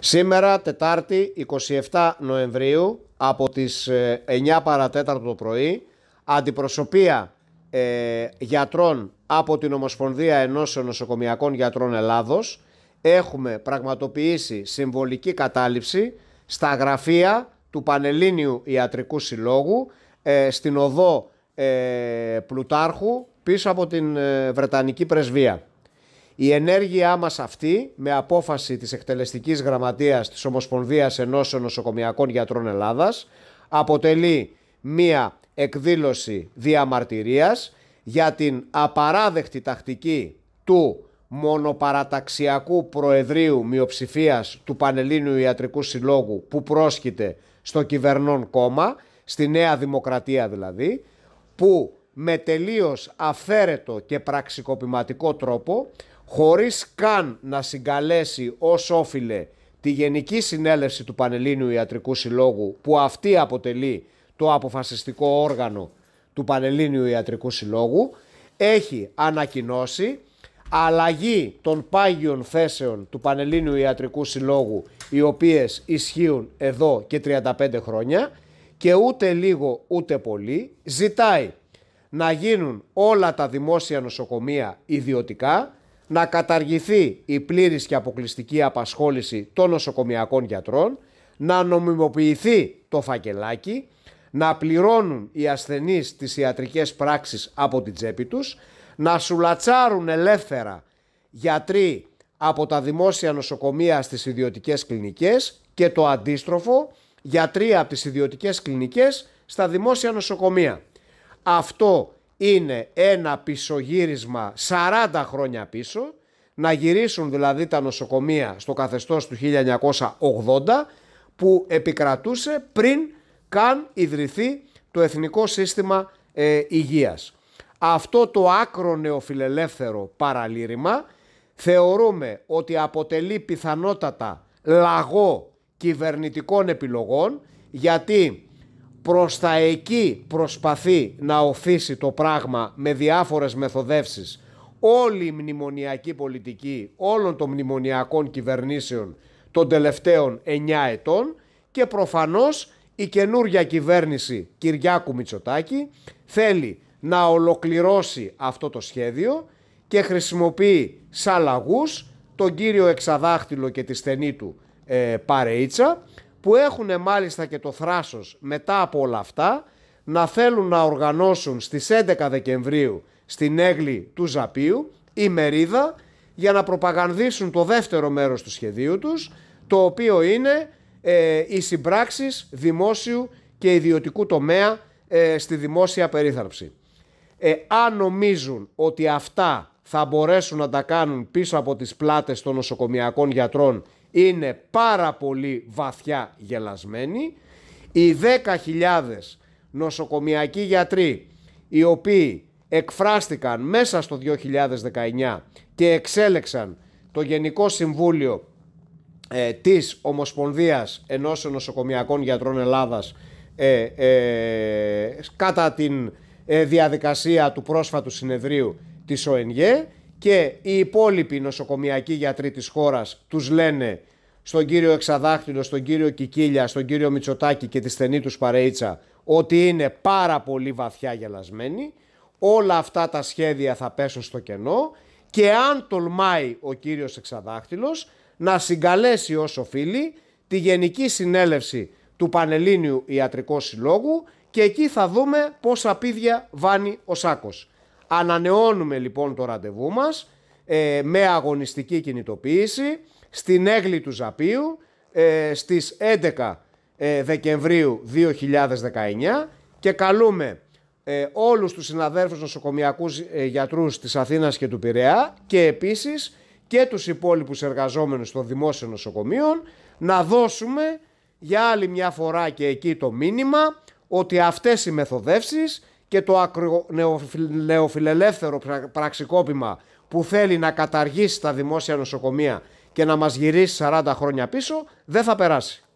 Σήμερα, Τετάρτη, 27 Νοεμβρίου, από τις 9 ε, παρατέταρτο το πρωί, αντιπροσωπεία ε, γιατρών από την Ομοσπονδία Ενώσεων Νοσοκομιακών Γιατρών Ελλάδος, έχουμε πραγματοποιήσει συμβολική κατάληψη στα γραφεία του Πανελλήνιου Ιατρικού Συλλόγου, ε, στην οδό Πλουτάρχου, πίσω από την Βρετανική Πρεσβεία. Η ενέργειά μας αυτή, με απόφαση της εκτελεστικής γραμματείας της Ομοσπονδίας Ενώσεων Νοσοκομιακών Γιατρών Ελλάδας, αποτελεί μία εκδήλωση διαμαρτυρίας για την απαράδεκτη τακτική του μονοπαραταξιακού προεδρίου μειοψηφίας του Πανελλήνιου Ιατρικού Συλλόγου που πρόσκειται στο κυβερνών κόμμα, στη Νέα Δημοκρατία δηλαδή, που με τελείως αφαίρετο και πραξικοπηματικό τρόπο χωρίς καν να συγκαλέσει ως όφιλε τη Γενική Συνέλευση του Πανελλήνιου Ιατρικού Συλλόγου που αυτή αποτελεί το αποφασιστικό όργανο του Πανελλήνιου Ιατρικού Συλλόγου έχει ανακοινώσει αλλαγή των πάγιων θέσεων του Πανελλήνιου Ιατρικού Συλλόγου οι οποίες ισχύουν εδώ και 35 χρόνια και ούτε λίγο ούτε πολύ ζητάει να γίνουν όλα τα δημόσια νοσοκομεία ιδιωτικά να καταργηθεί η πλήρης και αποκλειστική απασχόληση των νοσοκομιακών γιατρών, να νομιμοποιηθεί το φακελάκι, να πληρώνουν οι ασθενείς τις ιατρικές πράξεις από την τσέπη τους, να σουλατσάρουν ελεύθερα γιατροί από τα δημόσια νοσοκομεία στις ιδιωτικές κλινικές και το αντίστροφο γιατροί από τις ιδιωτικές κλινικές στα δημόσια νοσοκομεία. Αυτό είναι ένα πισωγύρισμα 40 χρόνια πίσω, να γυρίσουν δηλαδή τα νοσοκομεία στο καθεστώς του 1980 που επικρατούσε πριν καν ιδρυθεί το Εθνικό Σύστημα ε, Υγείας. Αυτό το άκρο νεοφιλελεύθερο παραλήρημα θεωρούμε ότι αποτελεί πιθανότατα λαγό κυβερνητικών επιλογών γιατί προς τα εκεί προσπαθεί να οφήσει το πράγμα με διάφορες μεθοδεύσεις όλη η μνημονιακή πολιτική όλων των μνημονιακών κυβερνήσεων των τελευταίων 9 ετών και προφανώς η καινούργια κυβέρνηση Κυριάκου Μητσοτάκη θέλει να ολοκληρώσει αυτό το σχέδιο και χρησιμοποιεί σαλαγούς τον κύριο Εξαδάχτυλο και τη στενή του ε, Παρεΐτσα που έχουν μάλιστα και το θράσος μετά από όλα αυτά να θέλουν να οργανώσουν στις 11 Δεκεμβρίου στην έγκλη του Ζαπίου η μερίδα για να προπαγανδίσουν το δεύτερο μέρος του σχεδίου τους το οποίο είναι ε, οι συμπράξεις δημόσιου και ιδιωτικού τομέα ε, στη δημόσια περίθαλψη. Ε, αν νομίζουν ότι αυτά θα μπορέσουν να τα κάνουν πίσω από τις πλάτες των νοσοκομιακών γιατρών είναι πάρα πολύ βαθιά γελασμένοι. Οι 10.000 νοσοκομιακοί γιατροί οι οποίοι εκφράστηκαν μέσα στο 2019 και εξέλεξαν το Γενικό Συμβούλιο ε, της Ομοσπονδίας Ενός Νοσοκομιακών Γιατρών Ελλάδας ε, ε, κατά την ε, διαδικασία του πρόσφατου συνεδρίου της ΟΕΝΓΕ και οι υπόλοιποι νοσοκομιακοί γιατροί της χώρας τους λένε στον κύριο Εξαδάχτυλο, στον κύριο Κικίλια, στον κύριο Μητσοτάκη και τη στενή τους παρέιτσα ότι είναι πάρα πολύ βαθιά γελασμένοι, όλα αυτά τα σχέδια θα πέσουν στο κενό και αν τολμάει ο κύριος Εξαδάχτυλος να συγκαλέσει ως οφείλει τη Γενική Συνέλευση του Πανελλήνιου Ιατρικού Συλλόγου και εκεί θα δούμε πόσα πίδια βάνει ο Σάκος. Ανανεώνουμε λοιπόν το ραντεβού μας ε, με αγωνιστική κινητοποίηση στην έγκλη του Ζαπίου ε, στις 11 ε, Δεκεμβρίου 2019 και καλούμε ε, όλους τους συναδέρφους νοσοκομιακούς γιατρούς της Αθήνας και του Πειραιά και επίσης και τους υπόλοιπους εργαζόμενους των δημόσιων νοσοκομείων να δώσουμε για άλλη μια φορά και εκεί το μήνυμα ότι αυτές οι μεθοδεύσεις και το νεοφιλελεύθερο πραξικόπημα που θέλει να καταργήσει τα δημόσια νοσοκομεία και να μας γυρίσει 40 χρόνια πίσω, δεν θα περάσει.